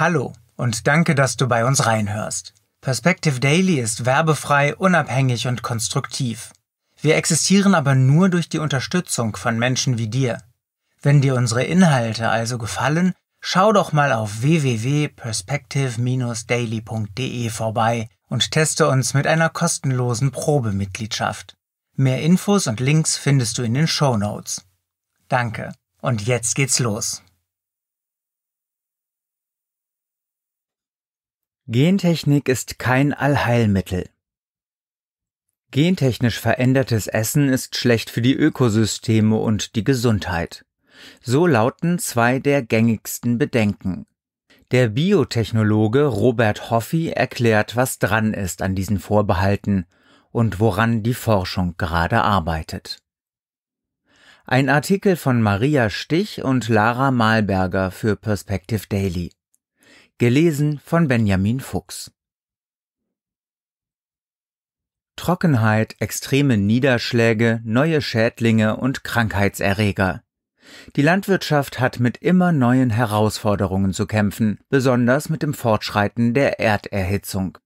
Hallo und danke, dass du bei uns reinhörst. Perspective Daily ist werbefrei, unabhängig und konstruktiv. Wir existieren aber nur durch die Unterstützung von Menschen wie dir. Wenn dir unsere Inhalte also gefallen, schau doch mal auf www.perspective-daily.de vorbei und teste uns mit einer kostenlosen Probemitgliedschaft. Mehr Infos und Links findest du in den Show Notes. Danke. Und jetzt geht's los. Gentechnik ist kein Allheilmittel. Gentechnisch verändertes Essen ist schlecht für die Ökosysteme und die Gesundheit. So lauten zwei der gängigsten Bedenken. Der Biotechnologe Robert Hoffi erklärt, was dran ist an diesen Vorbehalten und woran die Forschung gerade arbeitet. Ein Artikel von Maria Stich und Lara Malberger für Perspective Daily. Gelesen von Benjamin Fuchs. Trockenheit, extreme Niederschläge, neue Schädlinge und Krankheitserreger. Die Landwirtschaft hat mit immer neuen Herausforderungen zu kämpfen, besonders mit dem Fortschreiten der Erderhitzung.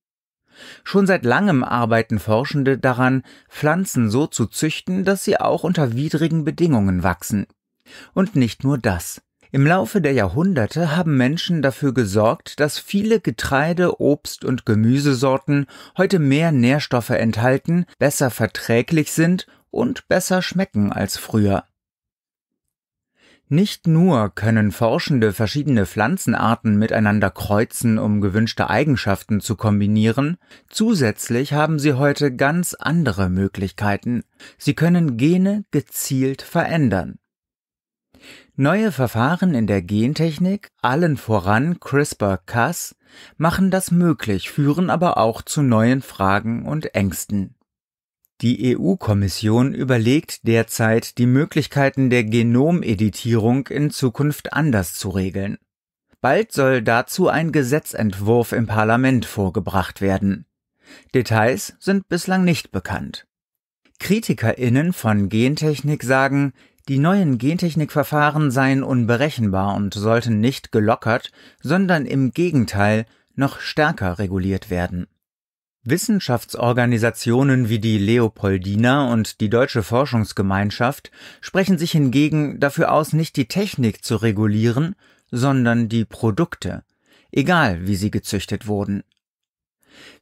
Schon seit langem arbeiten Forschende daran, Pflanzen so zu züchten, dass sie auch unter widrigen Bedingungen wachsen. Und nicht nur das. Im Laufe der Jahrhunderte haben Menschen dafür gesorgt, dass viele Getreide, Obst und Gemüsesorten heute mehr Nährstoffe enthalten, besser verträglich sind und besser schmecken als früher. Nicht nur können Forschende verschiedene Pflanzenarten miteinander kreuzen, um gewünschte Eigenschaften zu kombinieren, zusätzlich haben sie heute ganz andere Möglichkeiten. Sie können Gene gezielt verändern. Neue Verfahren in der Gentechnik, allen voran CRISPR-Cas, machen das möglich, führen aber auch zu neuen Fragen und Ängsten. Die EU-Kommission überlegt derzeit, die Möglichkeiten der Genomeditierung in Zukunft anders zu regeln. Bald soll dazu ein Gesetzentwurf im Parlament vorgebracht werden. Details sind bislang nicht bekannt. Kritikerinnen von Gentechnik sagen, die neuen Gentechnikverfahren seien unberechenbar und sollten nicht gelockert, sondern im Gegenteil noch stärker reguliert werden. Wissenschaftsorganisationen wie die Leopoldina und die Deutsche Forschungsgemeinschaft sprechen sich hingegen dafür aus, nicht die Technik zu regulieren, sondern die Produkte, egal wie sie gezüchtet wurden.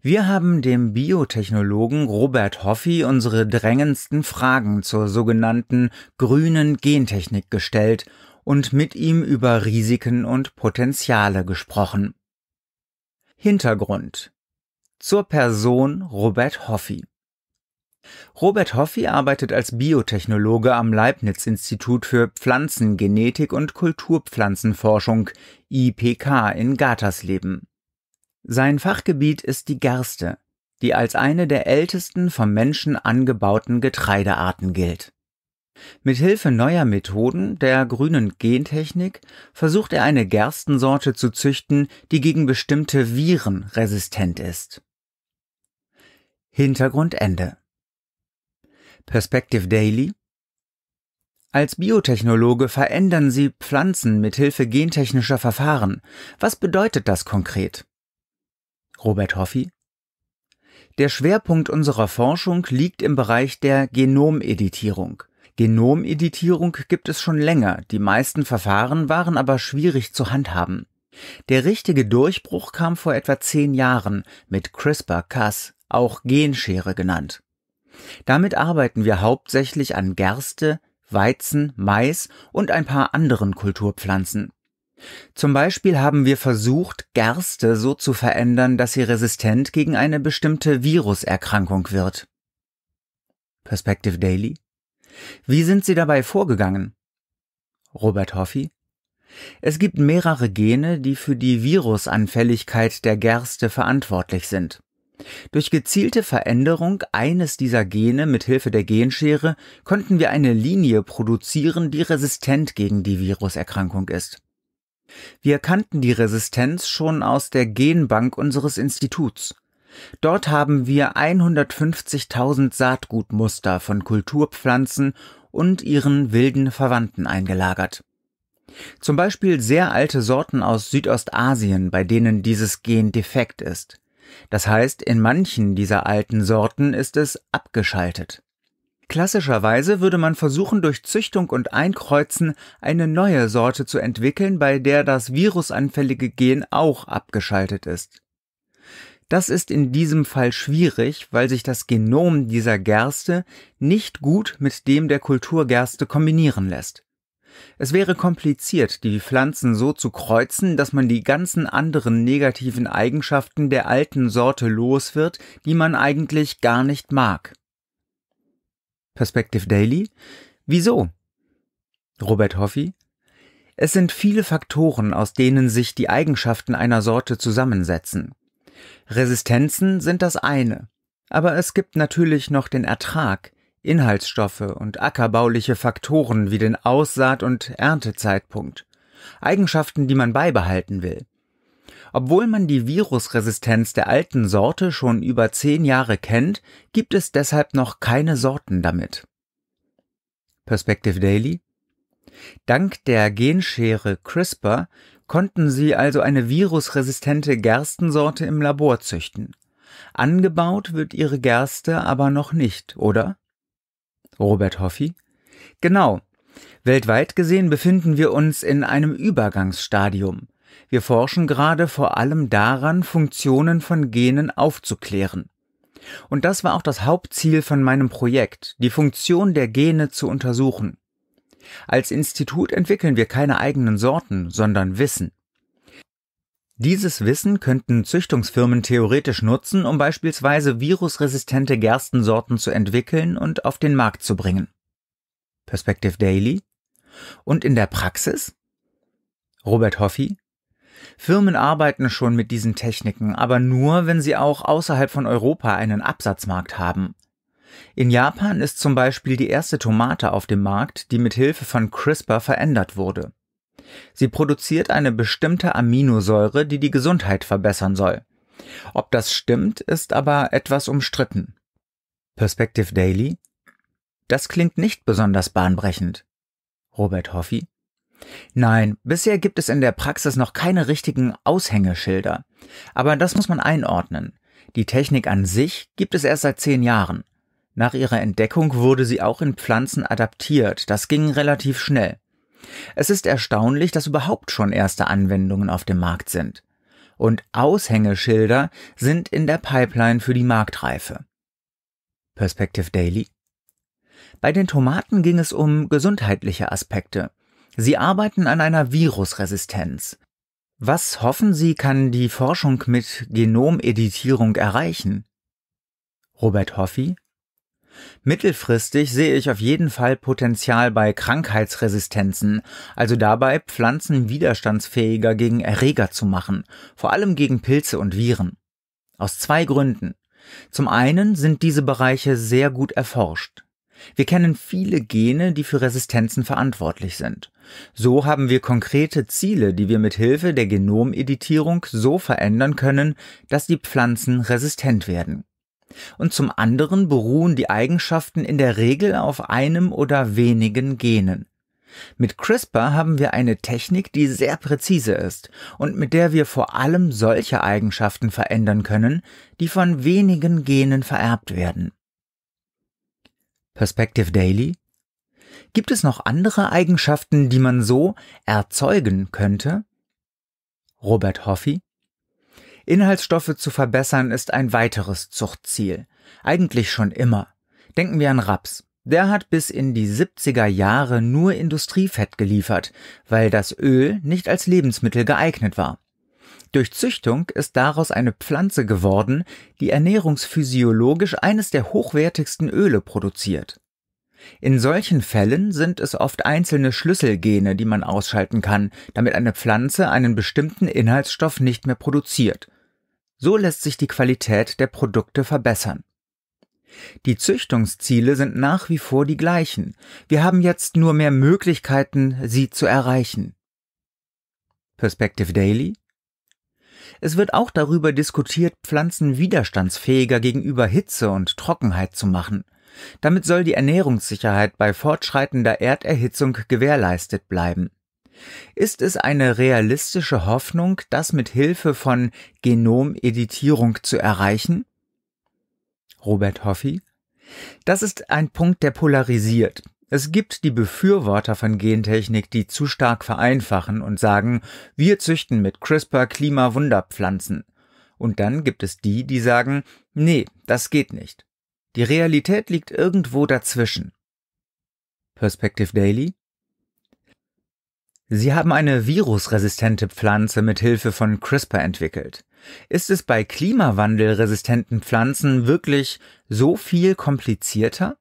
Wir haben dem Biotechnologen Robert Hoffi unsere drängendsten Fragen zur sogenannten grünen Gentechnik gestellt und mit ihm über Risiken und Potenziale gesprochen. Hintergrund zur Person Robert Hoffi. Robert Hoffi arbeitet als Biotechnologe am Leibniz Institut für Pflanzengenetik und Kulturpflanzenforschung IPK in Gatersleben. Sein Fachgebiet ist die Gerste, die als eine der ältesten vom Menschen angebauten Getreidearten gilt. Mit Hilfe neuer Methoden der grünen Gentechnik versucht er eine Gerstensorte zu züchten, die gegen bestimmte Viren resistent ist. Hintergrundende Perspective Daily als Biotechnologe verändern Sie Pflanzen mit Hilfe gentechnischer Verfahren. Was bedeutet das konkret? Robert Hoffi. Der Schwerpunkt unserer Forschung liegt im Bereich der Genomeditierung. Genomeditierung gibt es schon länger, die meisten Verfahren waren aber schwierig zu handhaben. Der richtige Durchbruch kam vor etwa zehn Jahren mit CRISPR-Cas, auch Genschere genannt. Damit arbeiten wir hauptsächlich an Gerste, Weizen, Mais und ein paar anderen Kulturpflanzen. Zum Beispiel haben wir versucht, Gerste so zu verändern, dass sie resistent gegen eine bestimmte Viruserkrankung wird. Perspective Daily. Wie sind Sie dabei vorgegangen? Robert Hoffi. Es gibt mehrere Gene, die für die Virusanfälligkeit der Gerste verantwortlich sind. Durch gezielte Veränderung eines dieser Gene mit Hilfe der Genschere konnten wir eine Linie produzieren, die resistent gegen die Viruserkrankung ist. Wir kannten die Resistenz schon aus der Genbank unseres Instituts. Dort haben wir 150.000 Saatgutmuster von Kulturpflanzen und ihren wilden Verwandten eingelagert. Zum Beispiel sehr alte Sorten aus Südostasien, bei denen dieses Gen defekt ist. Das heißt, in manchen dieser alten Sorten ist es abgeschaltet. Klassischerweise würde man versuchen, durch Züchtung und Einkreuzen eine neue Sorte zu entwickeln, bei der das virusanfällige Gen auch abgeschaltet ist. Das ist in diesem Fall schwierig, weil sich das Genom dieser Gerste nicht gut mit dem der Kulturgerste kombinieren lässt. Es wäre kompliziert, die Pflanzen so zu kreuzen, dass man die ganzen anderen negativen Eigenschaften der alten Sorte los wird, die man eigentlich gar nicht mag. Perspective Daily. Wieso? Robert Hoffi. Es sind viele Faktoren, aus denen sich die Eigenschaften einer Sorte zusammensetzen. Resistenzen sind das eine, aber es gibt natürlich noch den Ertrag, Inhaltsstoffe und ackerbauliche Faktoren wie den Aussaat- und Erntezeitpunkt, Eigenschaften, die man beibehalten will. Obwohl man die Virusresistenz der alten Sorte schon über zehn Jahre kennt, gibt es deshalb noch keine Sorten damit. Perspective Daily Dank der Genschere CRISPR konnten sie also eine virusresistente Gerstensorte im Labor züchten. Angebaut wird ihre Gerste aber noch nicht, oder? Robert Hoffi Genau. Weltweit gesehen befinden wir uns in einem Übergangsstadium. Wir forschen gerade vor allem daran, Funktionen von Genen aufzuklären. Und das war auch das Hauptziel von meinem Projekt, die Funktion der Gene zu untersuchen. Als Institut entwickeln wir keine eigenen Sorten, sondern Wissen. Dieses Wissen könnten Züchtungsfirmen theoretisch nutzen, um beispielsweise virusresistente Gerstensorten zu entwickeln und auf den Markt zu bringen. Perspective Daily? Und in der Praxis? Robert Hoffi, Firmen arbeiten schon mit diesen Techniken, aber nur, wenn sie auch außerhalb von Europa einen Absatzmarkt haben. In Japan ist zum Beispiel die erste Tomate auf dem Markt, die mit Hilfe von CRISPR verändert wurde. Sie produziert eine bestimmte Aminosäure, die die Gesundheit verbessern soll. Ob das stimmt, ist aber etwas umstritten. Perspective Daily? Das klingt nicht besonders bahnbrechend. Robert Hoffi? Nein, bisher gibt es in der Praxis noch keine richtigen Aushängeschilder. Aber das muss man einordnen. Die Technik an sich gibt es erst seit zehn Jahren. Nach ihrer Entdeckung wurde sie auch in Pflanzen adaptiert. Das ging relativ schnell. Es ist erstaunlich, dass überhaupt schon erste Anwendungen auf dem Markt sind. Und Aushängeschilder sind in der Pipeline für die Marktreife. Perspective Daily. Bei den Tomaten ging es um gesundheitliche Aspekte. Sie arbeiten an einer Virusresistenz. Was hoffen Sie, kann die Forschung mit Genomeditierung erreichen? Robert Hoffi Mittelfristig sehe ich auf jeden Fall Potenzial bei Krankheitsresistenzen, also dabei, Pflanzen widerstandsfähiger gegen Erreger zu machen, vor allem gegen Pilze und Viren. Aus zwei Gründen. Zum einen sind diese Bereiche sehr gut erforscht. Wir kennen viele Gene, die für Resistenzen verantwortlich sind. So haben wir konkrete Ziele, die wir mit Hilfe der Genomeditierung so verändern können, dass die Pflanzen resistent werden. Und zum anderen beruhen die Eigenschaften in der Regel auf einem oder wenigen Genen. Mit CRISPR haben wir eine Technik, die sehr präzise ist und mit der wir vor allem solche Eigenschaften verändern können, die von wenigen Genen vererbt werden. Perspective Daily? Gibt es noch andere Eigenschaften, die man so erzeugen könnte? Robert Hoffi? Inhaltsstoffe zu verbessern ist ein weiteres Zuchtziel. Eigentlich schon immer. Denken wir an Raps. Der hat bis in die 70er Jahre nur Industriefett geliefert, weil das Öl nicht als Lebensmittel geeignet war. Durch Züchtung ist daraus eine Pflanze geworden, die ernährungsphysiologisch eines der hochwertigsten Öle produziert. In solchen Fällen sind es oft einzelne Schlüsselgene, die man ausschalten kann, damit eine Pflanze einen bestimmten Inhaltsstoff nicht mehr produziert. So lässt sich die Qualität der Produkte verbessern. Die Züchtungsziele sind nach wie vor die gleichen. Wir haben jetzt nur mehr Möglichkeiten, sie zu erreichen. Perspective Daily es wird auch darüber diskutiert, Pflanzen widerstandsfähiger gegenüber Hitze und Trockenheit zu machen. Damit soll die Ernährungssicherheit bei fortschreitender Erderhitzung gewährleistet bleiben. Ist es eine realistische Hoffnung, das mit Hilfe von Genomeditierung zu erreichen? Robert Hoffi Das ist ein Punkt, der polarisiert. Es gibt die Befürworter von Gentechnik, die zu stark vereinfachen und sagen, wir züchten mit CRISPR Klimawunderpflanzen. Und dann gibt es die, die sagen, nee, das geht nicht. Die Realität liegt irgendwo dazwischen. Perspective Daily Sie haben eine virusresistente Pflanze mit Hilfe von CRISPR entwickelt. Ist es bei klimawandelresistenten Pflanzen wirklich so viel komplizierter?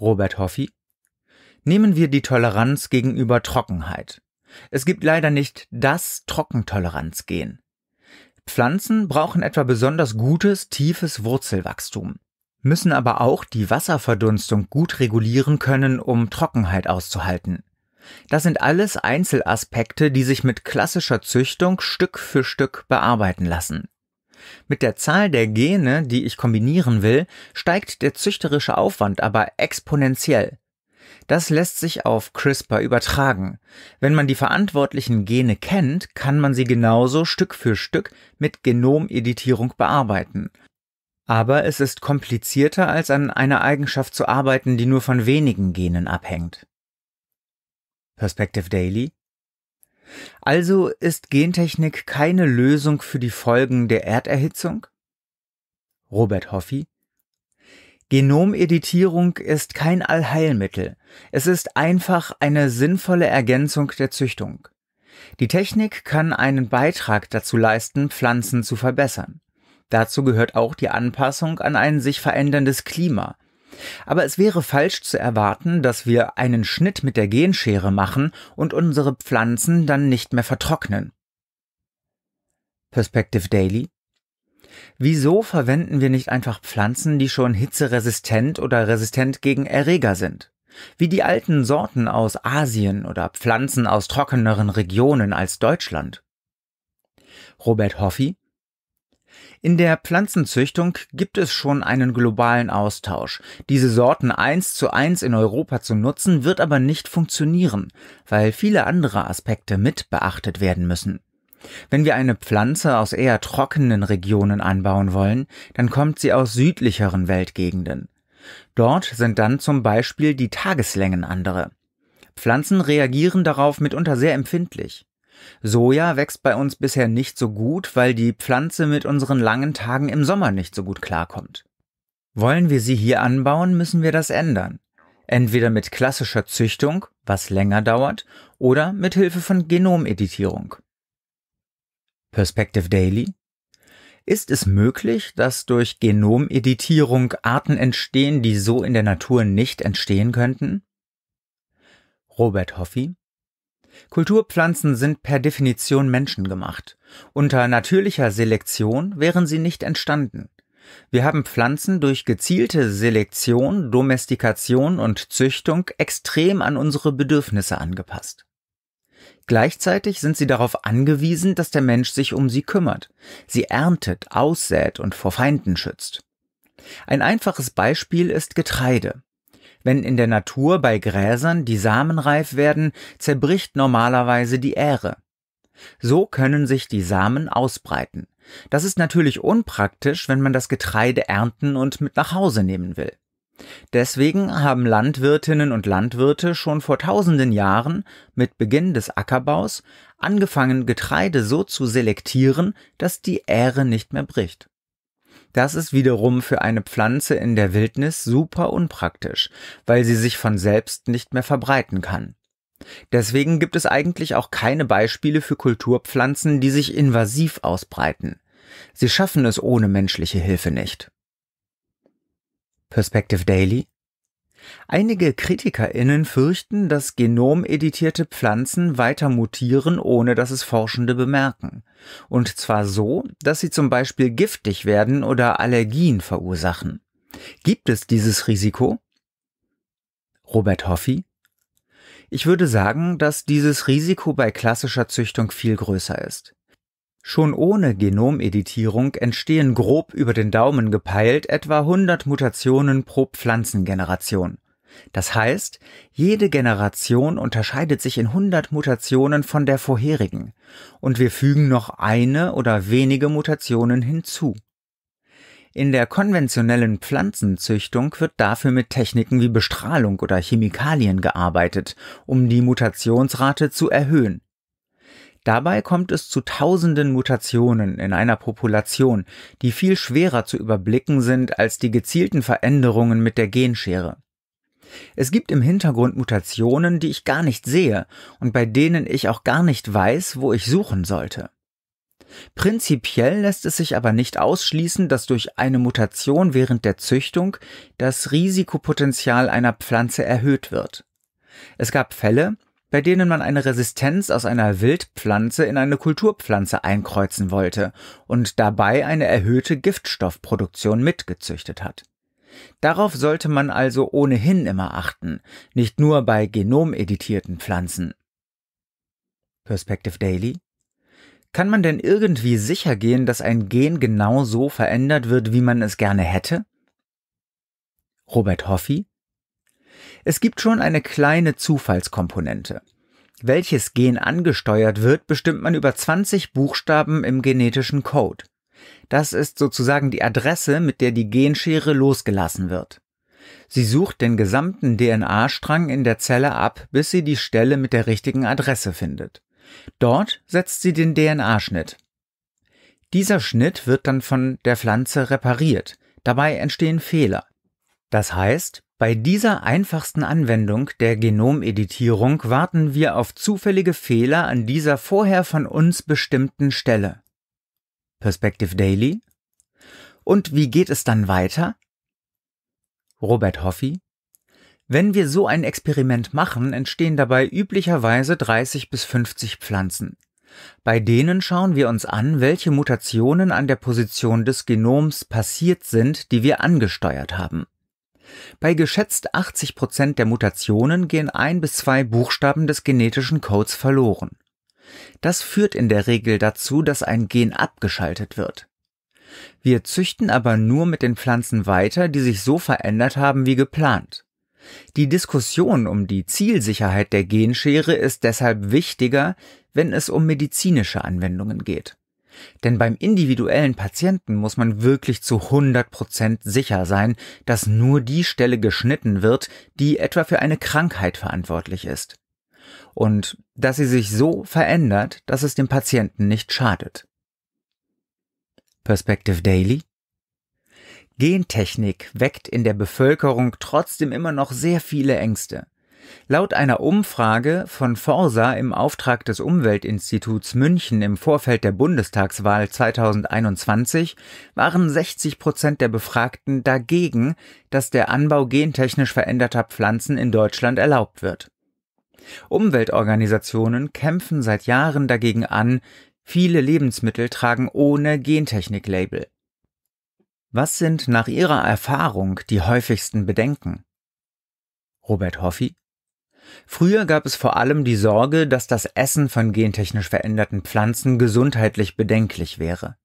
Robert Hoffi, nehmen wir die Toleranz gegenüber Trockenheit. Es gibt leider nicht das Trockentoleranzgen. Pflanzen brauchen etwa besonders gutes, tiefes Wurzelwachstum, müssen aber auch die Wasserverdunstung gut regulieren können, um Trockenheit auszuhalten. Das sind alles Einzelaspekte, die sich mit klassischer Züchtung Stück für Stück bearbeiten lassen. Mit der Zahl der Gene, die ich kombinieren will, steigt der züchterische Aufwand aber exponentiell. Das lässt sich auf CRISPR übertragen. Wenn man die verantwortlichen Gene kennt, kann man sie genauso Stück für Stück mit Genomeditierung bearbeiten. Aber es ist komplizierter, als an einer Eigenschaft zu arbeiten, die nur von wenigen Genen abhängt. Perspective Daily also ist Gentechnik keine Lösung für die Folgen der Erderhitzung? Robert Hoffi Genomeditierung ist kein Allheilmittel, es ist einfach eine sinnvolle Ergänzung der Züchtung. Die Technik kann einen Beitrag dazu leisten, Pflanzen zu verbessern. Dazu gehört auch die Anpassung an ein sich veränderndes Klima, aber es wäre falsch zu erwarten, dass wir einen Schnitt mit der Genschere machen und unsere Pflanzen dann nicht mehr vertrocknen. Perspective Daily Wieso verwenden wir nicht einfach Pflanzen, die schon hitzeresistent oder resistent gegen Erreger sind? Wie die alten Sorten aus Asien oder Pflanzen aus trockeneren Regionen als Deutschland? Robert Hoffi in der Pflanzenzüchtung gibt es schon einen globalen Austausch. Diese Sorten eins zu eins in Europa zu nutzen, wird aber nicht funktionieren, weil viele andere Aspekte mit beachtet werden müssen. Wenn wir eine Pflanze aus eher trockenen Regionen anbauen wollen, dann kommt sie aus südlicheren Weltgegenden. Dort sind dann zum Beispiel die Tageslängen andere. Pflanzen reagieren darauf mitunter sehr empfindlich. Soja wächst bei uns bisher nicht so gut, weil die Pflanze mit unseren langen Tagen im Sommer nicht so gut klarkommt. Wollen wir sie hier anbauen, müssen wir das ändern. Entweder mit klassischer Züchtung, was länger dauert, oder mit Hilfe von Genomeditierung. Perspective Daily ist es möglich, dass durch Genomeditierung Arten entstehen, die so in der Natur nicht entstehen könnten? Robert Hoffi Kulturpflanzen sind per Definition menschengemacht. Unter natürlicher Selektion wären sie nicht entstanden. Wir haben Pflanzen durch gezielte Selektion, Domestikation und Züchtung extrem an unsere Bedürfnisse angepasst. Gleichzeitig sind sie darauf angewiesen, dass der Mensch sich um sie kümmert, sie erntet, aussät und vor Feinden schützt. Ein einfaches Beispiel ist Getreide. Wenn in der Natur bei Gräsern die Samen reif werden, zerbricht normalerweise die Ähre. So können sich die Samen ausbreiten. Das ist natürlich unpraktisch, wenn man das Getreide ernten und mit nach Hause nehmen will. Deswegen haben Landwirtinnen und Landwirte schon vor tausenden Jahren, mit Beginn des Ackerbaus, angefangen, Getreide so zu selektieren, dass die Ähre nicht mehr bricht. Das ist wiederum für eine Pflanze in der Wildnis super unpraktisch, weil sie sich von selbst nicht mehr verbreiten kann. Deswegen gibt es eigentlich auch keine Beispiele für Kulturpflanzen, die sich invasiv ausbreiten. Sie schaffen es ohne menschliche Hilfe nicht. Perspective Daily Einige KritikerInnen fürchten, dass genomeditierte Pflanzen weiter mutieren, ohne dass es Forschende bemerken. Und zwar so, dass sie zum Beispiel giftig werden oder Allergien verursachen. Gibt es dieses Risiko? Robert Hoffi ich würde sagen, dass dieses Risiko bei klassischer Züchtung viel größer ist. Schon ohne Genomeditierung entstehen grob über den Daumen gepeilt etwa 100 Mutationen pro Pflanzengeneration. Das heißt, jede Generation unterscheidet sich in 100 Mutationen von der vorherigen und wir fügen noch eine oder wenige Mutationen hinzu. In der konventionellen Pflanzenzüchtung wird dafür mit Techniken wie Bestrahlung oder Chemikalien gearbeitet, um die Mutationsrate zu erhöhen Dabei kommt es zu tausenden Mutationen in einer Population, die viel schwerer zu überblicken sind als die gezielten Veränderungen mit der Genschere. Es gibt im Hintergrund Mutationen, die ich gar nicht sehe und bei denen ich auch gar nicht weiß, wo ich suchen sollte. Prinzipiell lässt es sich aber nicht ausschließen, dass durch eine Mutation während der Züchtung das Risikopotenzial einer Pflanze erhöht wird. Es gab Fälle, bei denen man eine Resistenz aus einer Wildpflanze in eine Kulturpflanze einkreuzen wollte und dabei eine erhöhte Giftstoffproduktion mitgezüchtet hat. Darauf sollte man also ohnehin immer achten, nicht nur bei genomeditierten Pflanzen. Perspective Daily Kann man denn irgendwie sicher gehen, dass ein Gen genau so verändert wird, wie man es gerne hätte? Robert Hoffi es gibt schon eine kleine Zufallskomponente. Welches Gen angesteuert wird, bestimmt man über 20 Buchstaben im genetischen Code. Das ist sozusagen die Adresse, mit der die Genschere losgelassen wird. Sie sucht den gesamten DNA-Strang in der Zelle ab, bis sie die Stelle mit der richtigen Adresse findet. Dort setzt sie den DNA-Schnitt. Dieser Schnitt wird dann von der Pflanze repariert. Dabei entstehen Fehler. Das heißt, bei dieser einfachsten Anwendung der Genomeditierung warten wir auf zufällige Fehler an dieser vorher von uns bestimmten Stelle. Perspective Daily. Und wie geht es dann weiter? Robert Hoffi. Wenn wir so ein Experiment machen, entstehen dabei üblicherweise 30 bis 50 Pflanzen. Bei denen schauen wir uns an, welche Mutationen an der Position des Genoms passiert sind, die wir angesteuert haben. Bei geschätzt 80 Prozent der Mutationen gehen ein bis zwei Buchstaben des genetischen Codes verloren. Das führt in der Regel dazu, dass ein Gen abgeschaltet wird. Wir züchten aber nur mit den Pflanzen weiter, die sich so verändert haben wie geplant. Die Diskussion um die Zielsicherheit der Genschere ist deshalb wichtiger, wenn es um medizinische Anwendungen geht. Denn beim individuellen Patienten muss man wirklich zu 100% sicher sein, dass nur die Stelle geschnitten wird, die etwa für eine Krankheit verantwortlich ist. Und dass sie sich so verändert, dass es dem Patienten nicht schadet. Perspective Daily Gentechnik weckt in der Bevölkerung trotzdem immer noch sehr viele Ängste. Laut einer Umfrage von Forsa im Auftrag des Umweltinstituts München im Vorfeld der Bundestagswahl 2021 waren 60 Prozent der Befragten dagegen, dass der Anbau gentechnisch veränderter Pflanzen in Deutschland erlaubt wird. Umweltorganisationen kämpfen seit Jahren dagegen an, viele Lebensmittel tragen ohne Gentechnik-Label. Was sind nach Ihrer Erfahrung die häufigsten Bedenken? Robert Hoffi Früher gab es vor allem die Sorge, dass das Essen von gentechnisch veränderten Pflanzen gesundheitlich bedenklich wäre.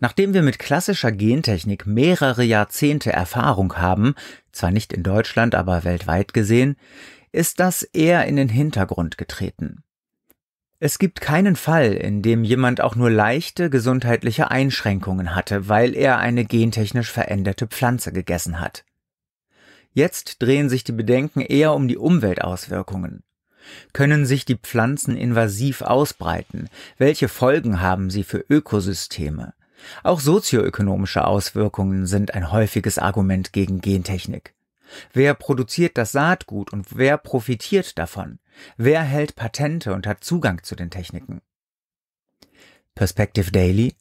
Nachdem wir mit klassischer Gentechnik mehrere Jahrzehnte Erfahrung haben, zwar nicht in Deutschland, aber weltweit gesehen, ist das eher in den Hintergrund getreten. Es gibt keinen Fall, in dem jemand auch nur leichte gesundheitliche Einschränkungen hatte, weil er eine gentechnisch veränderte Pflanze gegessen hat. Jetzt drehen sich die Bedenken eher um die Umweltauswirkungen. Können sich die Pflanzen invasiv ausbreiten? Welche Folgen haben sie für Ökosysteme? Auch sozioökonomische Auswirkungen sind ein häufiges Argument gegen Gentechnik. Wer produziert das Saatgut und wer profitiert davon? Wer hält Patente und hat Zugang zu den Techniken? Perspective Daily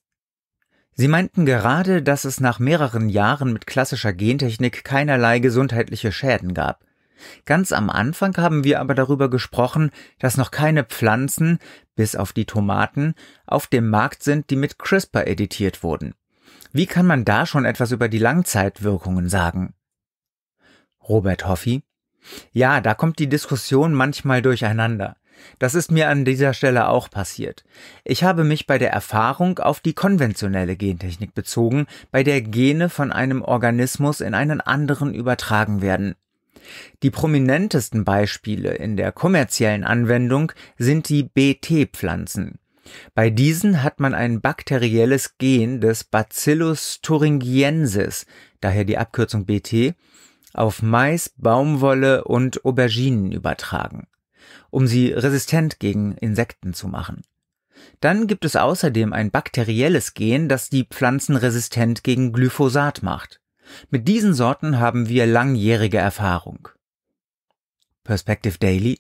Sie meinten gerade, dass es nach mehreren Jahren mit klassischer Gentechnik keinerlei gesundheitliche Schäden gab. Ganz am Anfang haben wir aber darüber gesprochen, dass noch keine Pflanzen, bis auf die Tomaten, auf dem Markt sind, die mit CRISPR editiert wurden. Wie kann man da schon etwas über die Langzeitwirkungen sagen? Robert Hoffi. Ja, da kommt die Diskussion manchmal durcheinander. Das ist mir an dieser Stelle auch passiert. Ich habe mich bei der Erfahrung auf die konventionelle Gentechnik bezogen, bei der Gene von einem Organismus in einen anderen übertragen werden. Die prominentesten Beispiele in der kommerziellen Anwendung sind die BT-Pflanzen. Bei diesen hat man ein bakterielles Gen des Bacillus thuringiensis, daher die Abkürzung BT, auf Mais, Baumwolle und Auberginen übertragen um sie resistent gegen Insekten zu machen. Dann gibt es außerdem ein bakterielles Gen, das die Pflanzen resistent gegen Glyphosat macht. Mit diesen Sorten haben wir langjährige Erfahrung. Perspective Daily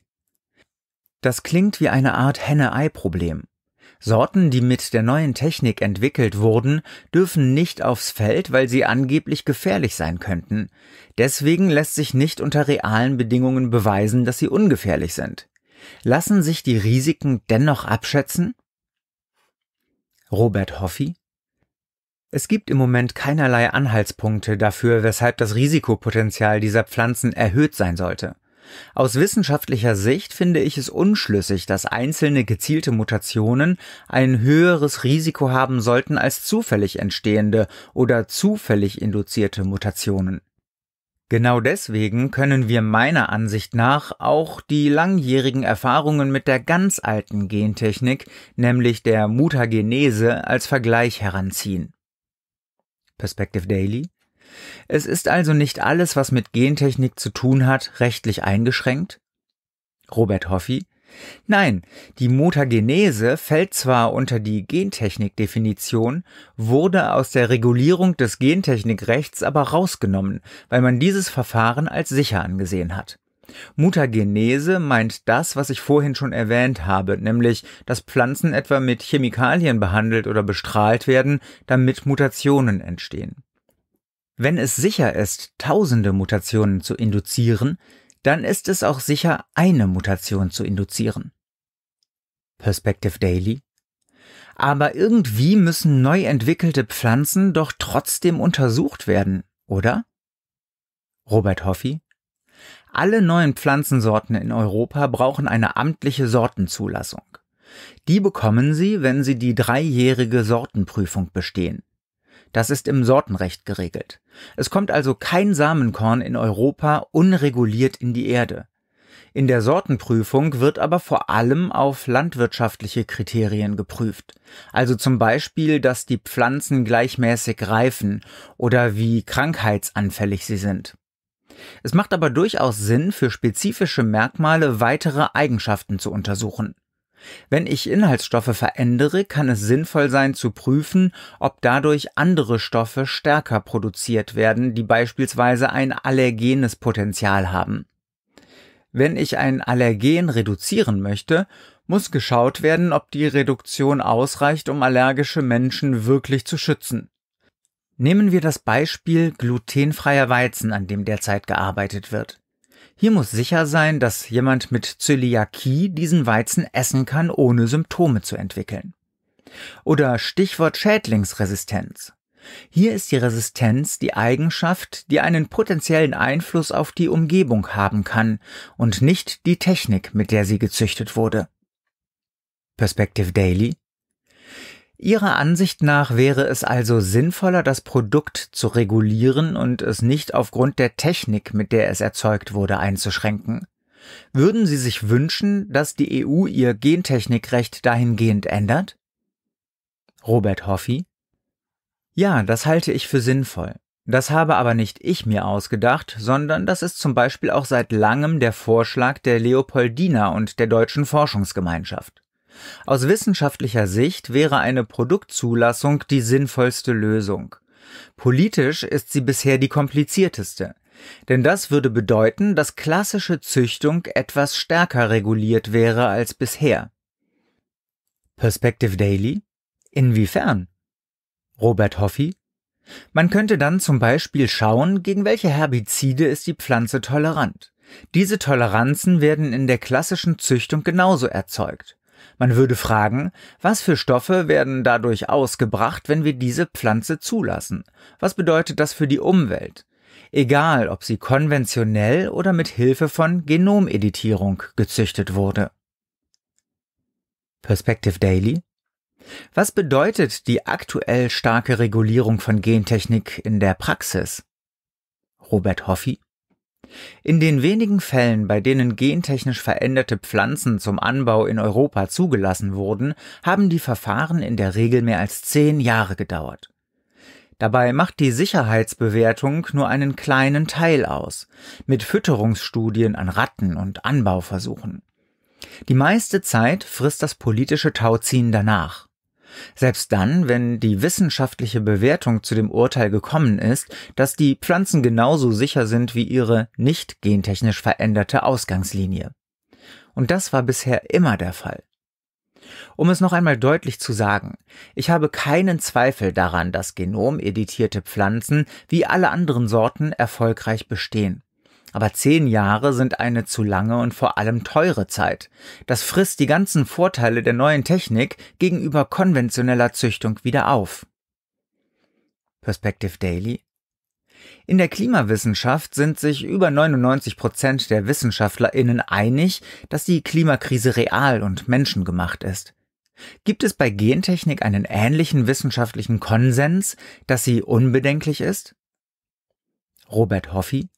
Das klingt wie eine Art Henne-Ei-Problem. Sorten, die mit der neuen Technik entwickelt wurden, dürfen nicht aufs Feld, weil sie angeblich gefährlich sein könnten. Deswegen lässt sich nicht unter realen Bedingungen beweisen, dass sie ungefährlich sind. Lassen sich die Risiken dennoch abschätzen? Robert Hoffi es gibt im Moment keinerlei Anhaltspunkte dafür, weshalb das Risikopotenzial dieser Pflanzen erhöht sein sollte. Aus wissenschaftlicher Sicht finde ich es unschlüssig, dass einzelne gezielte Mutationen ein höheres Risiko haben sollten als zufällig entstehende oder zufällig induzierte Mutationen. Genau deswegen können wir meiner Ansicht nach auch die langjährigen Erfahrungen mit der ganz alten Gentechnik, nämlich der Mutagenese, als Vergleich heranziehen. Perspective Daily es ist also nicht alles, was mit Gentechnik zu tun hat, rechtlich eingeschränkt? Robert Hoffi. Nein, die Mutagenese fällt zwar unter die Gentechnikdefinition, wurde aus der Regulierung des Gentechnikrechts aber rausgenommen, weil man dieses Verfahren als sicher angesehen hat. Mutagenese meint das, was ich vorhin schon erwähnt habe, nämlich, dass Pflanzen etwa mit Chemikalien behandelt oder bestrahlt werden, damit Mutationen entstehen. Wenn es sicher ist, tausende Mutationen zu induzieren, dann ist es auch sicher, eine Mutation zu induzieren. Perspective Daily. Aber irgendwie müssen neu entwickelte Pflanzen doch trotzdem untersucht werden, oder? Robert Hoffi. Alle neuen Pflanzensorten in Europa brauchen eine amtliche Sortenzulassung. Die bekommen sie, wenn sie die dreijährige Sortenprüfung bestehen. Das ist im Sortenrecht geregelt. Es kommt also kein Samenkorn in Europa unreguliert in die Erde. In der Sortenprüfung wird aber vor allem auf landwirtschaftliche Kriterien geprüft, also zum Beispiel, dass die Pflanzen gleichmäßig reifen oder wie krankheitsanfällig sie sind. Es macht aber durchaus Sinn, für spezifische Merkmale weitere Eigenschaften zu untersuchen. Wenn ich Inhaltsstoffe verändere, kann es sinnvoll sein zu prüfen, ob dadurch andere Stoffe stärker produziert werden, die beispielsweise ein allergenes Potenzial haben. Wenn ich ein Allergen reduzieren möchte, muss geschaut werden, ob die Reduktion ausreicht, um allergische Menschen wirklich zu schützen. Nehmen wir das Beispiel glutenfreier Weizen, an dem derzeit gearbeitet wird. Hier muss sicher sein, dass jemand mit Zöliakie diesen Weizen essen kann, ohne Symptome zu entwickeln. Oder Stichwort Schädlingsresistenz. Hier ist die Resistenz die Eigenschaft, die einen potenziellen Einfluss auf die Umgebung haben kann und nicht die Technik, mit der sie gezüchtet wurde. Perspective Daily Ihrer Ansicht nach wäre es also sinnvoller, das Produkt zu regulieren und es nicht aufgrund der Technik, mit der es erzeugt wurde, einzuschränken. Würden Sie sich wünschen, dass die EU ihr Gentechnikrecht dahingehend ändert? Robert Hoffi Ja, das halte ich für sinnvoll. Das habe aber nicht ich mir ausgedacht, sondern das ist zum Beispiel auch seit langem der Vorschlag der Leopoldina und der Deutschen Forschungsgemeinschaft. Aus wissenschaftlicher Sicht wäre eine Produktzulassung die sinnvollste Lösung. Politisch ist sie bisher die komplizierteste, denn das würde bedeuten, dass klassische Züchtung etwas stärker reguliert wäre als bisher. Perspective Daily? Inwiefern? Robert Hoffi? Man könnte dann zum Beispiel schauen, gegen welche Herbizide ist die Pflanze tolerant. Diese Toleranzen werden in der klassischen Züchtung genauso erzeugt. Man würde fragen, was für Stoffe werden dadurch ausgebracht, wenn wir diese Pflanze zulassen? Was bedeutet das für die Umwelt? Egal, ob sie konventionell oder mit Hilfe von Genomeditierung gezüchtet wurde. Perspective Daily Was bedeutet die aktuell starke Regulierung von Gentechnik in der Praxis? Robert Hoffi in den wenigen Fällen, bei denen gentechnisch veränderte Pflanzen zum Anbau in Europa zugelassen wurden, haben die Verfahren in der Regel mehr als zehn Jahre gedauert. Dabei macht die Sicherheitsbewertung nur einen kleinen Teil aus, mit Fütterungsstudien an Ratten und Anbauversuchen. Die meiste Zeit frisst das politische Tauziehen danach. Selbst dann, wenn die wissenschaftliche Bewertung zu dem Urteil gekommen ist, dass die Pflanzen genauso sicher sind wie ihre nicht gentechnisch veränderte Ausgangslinie. Und das war bisher immer der Fall. Um es noch einmal deutlich zu sagen, ich habe keinen Zweifel daran, dass genomeditierte Pflanzen wie alle anderen Sorten erfolgreich bestehen. Aber zehn Jahre sind eine zu lange und vor allem teure Zeit. Das frisst die ganzen Vorteile der neuen Technik gegenüber konventioneller Züchtung wieder auf. Perspective Daily in der Klimawissenschaft sind sich über 99 Prozent der WissenschaftlerInnen einig, dass die Klimakrise real und menschengemacht ist. Gibt es bei Gentechnik einen ähnlichen wissenschaftlichen Konsens, dass sie unbedenklich ist? Robert Hoffi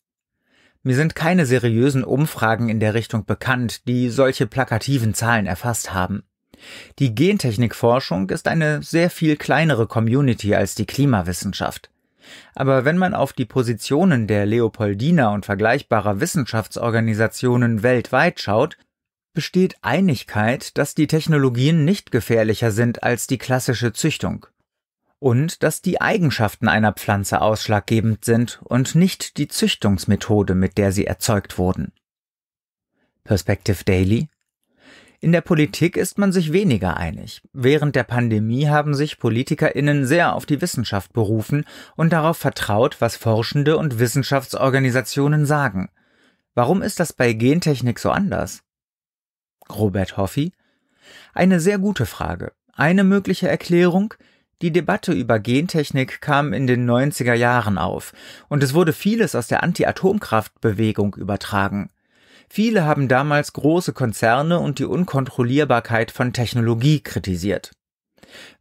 mir sind keine seriösen Umfragen in der Richtung bekannt, die solche plakativen Zahlen erfasst haben. Die Gentechnikforschung ist eine sehr viel kleinere Community als die Klimawissenschaft. Aber wenn man auf die Positionen der Leopoldina und vergleichbarer Wissenschaftsorganisationen weltweit schaut, besteht Einigkeit, dass die Technologien nicht gefährlicher sind als die klassische Züchtung und dass die Eigenschaften einer Pflanze ausschlaggebend sind und nicht die Züchtungsmethode, mit der sie erzeugt wurden. Perspective Daily in der Politik ist man sich weniger einig. Während der Pandemie haben sich Politikerinnen sehr auf die Wissenschaft berufen und darauf vertraut, was Forschende und Wissenschaftsorganisationen sagen. Warum ist das bei Gentechnik so anders? Robert Hoffi Eine sehr gute Frage. Eine mögliche Erklärung, die Debatte über Gentechnik kam in den 90er Jahren auf und es wurde vieles aus der Anti-Atomkraft-Bewegung übertragen. Viele haben damals große Konzerne und die Unkontrollierbarkeit von Technologie kritisiert.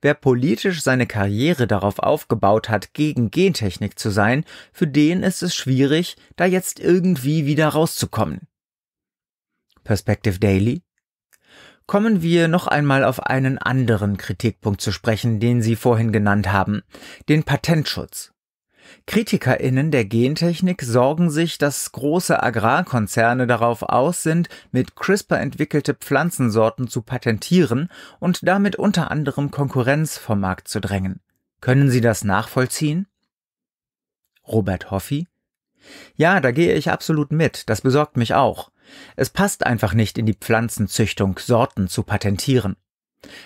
Wer politisch seine Karriere darauf aufgebaut hat, gegen Gentechnik zu sein, für den ist es schwierig, da jetzt irgendwie wieder rauszukommen. Perspective Daily Kommen wir noch einmal auf einen anderen Kritikpunkt zu sprechen, den Sie vorhin genannt haben, den Patentschutz. Kritikerinnen der Gentechnik sorgen sich, dass große Agrarkonzerne darauf aus sind, mit CRISPR entwickelte Pflanzensorten zu patentieren und damit unter anderem Konkurrenz vom Markt zu drängen. Können Sie das nachvollziehen? Robert Hoffi Ja, da gehe ich absolut mit, das besorgt mich auch. Es passt einfach nicht in die Pflanzenzüchtung, Sorten zu patentieren.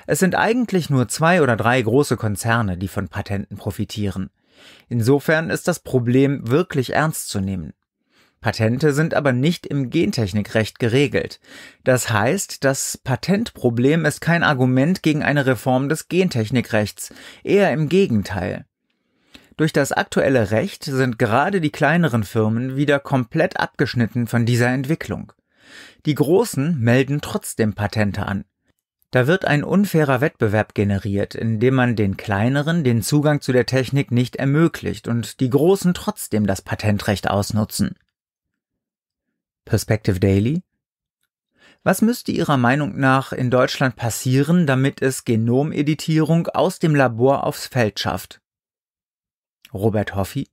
Es sind eigentlich nur zwei oder drei große Konzerne, die von Patenten profitieren. Insofern ist das Problem wirklich ernst zu nehmen. Patente sind aber nicht im Gentechnikrecht geregelt. Das heißt, das Patentproblem ist kein Argument gegen eine Reform des Gentechnikrechts, eher im Gegenteil. Durch das aktuelle Recht sind gerade die kleineren Firmen wieder komplett abgeschnitten von dieser Entwicklung. Die Großen melden trotzdem Patente an. Da wird ein unfairer Wettbewerb generiert, indem man den Kleineren den Zugang zu der Technik nicht ermöglicht und die Großen trotzdem das Patentrecht ausnutzen. Perspective Daily Was müsste Ihrer Meinung nach in Deutschland passieren, damit es Genomeditierung aus dem Labor aufs Feld schafft? Robert Hoffi?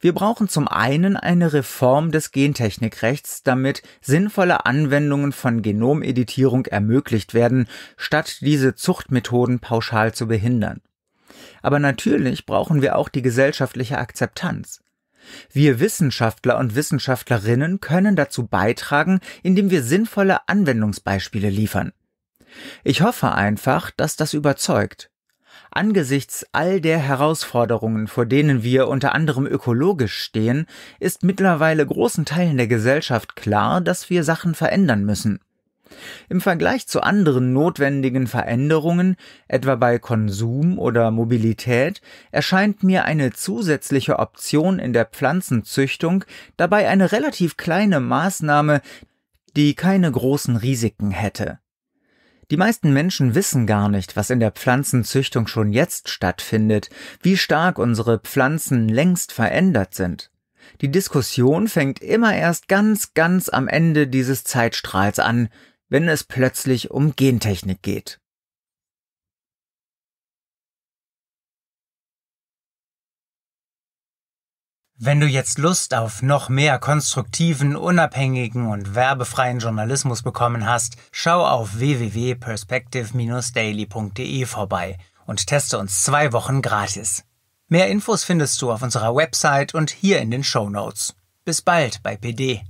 Wir brauchen zum einen eine Reform des Gentechnikrechts, damit sinnvolle Anwendungen von Genomeditierung ermöglicht werden, statt diese Zuchtmethoden pauschal zu behindern. Aber natürlich brauchen wir auch die gesellschaftliche Akzeptanz. Wir Wissenschaftler und Wissenschaftlerinnen können dazu beitragen, indem wir sinnvolle Anwendungsbeispiele liefern. Ich hoffe einfach, dass das überzeugt. Angesichts all der Herausforderungen, vor denen wir unter anderem ökologisch stehen, ist mittlerweile großen Teilen der Gesellschaft klar, dass wir Sachen verändern müssen. Im Vergleich zu anderen notwendigen Veränderungen, etwa bei Konsum oder Mobilität, erscheint mir eine zusätzliche Option in der Pflanzenzüchtung dabei eine relativ kleine Maßnahme, die keine großen Risiken hätte. Die meisten Menschen wissen gar nicht, was in der Pflanzenzüchtung schon jetzt stattfindet, wie stark unsere Pflanzen längst verändert sind. Die Diskussion fängt immer erst ganz, ganz am Ende dieses Zeitstrahls an, wenn es plötzlich um Gentechnik geht. Wenn du jetzt Lust auf noch mehr konstruktiven, unabhängigen und werbefreien Journalismus bekommen hast, schau auf www.perspective-daily.de vorbei und teste uns zwei Wochen gratis. Mehr Infos findest du auf unserer Website und hier in den Show Notes. Bis bald bei PD.